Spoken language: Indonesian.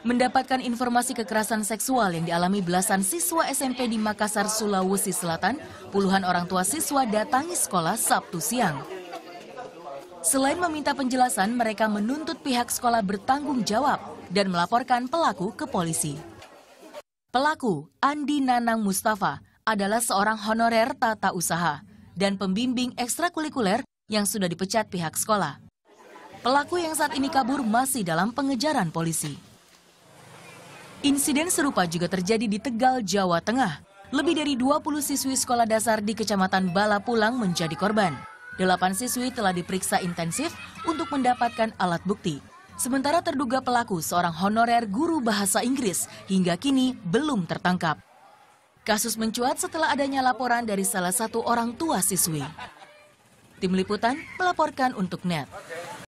Mendapatkan informasi kekerasan seksual yang dialami belasan siswa SMP di Makassar, Sulawesi Selatan, puluhan orang tua siswa datangi sekolah Sabtu siang. Selain meminta penjelasan, mereka menuntut pihak sekolah bertanggung jawab dan melaporkan pelaku ke polisi. Pelaku, Andi Nanang Mustafa, adalah seorang honorer tata usaha dan pembimbing ekstrakurikuler yang sudah dipecat pihak sekolah. Pelaku yang saat ini kabur masih dalam pengejaran polisi. Insiden serupa juga terjadi di Tegal, Jawa Tengah. Lebih dari 20 siswi sekolah dasar di Kecamatan Bala Pulang menjadi korban. Delapan siswi telah diperiksa intensif untuk mendapatkan alat bukti. Sementara terduga pelaku seorang honorer guru bahasa Inggris hingga kini belum tertangkap. Kasus mencuat setelah adanya laporan dari salah satu orang tua siswi. Tim Liputan melaporkan untuk NET.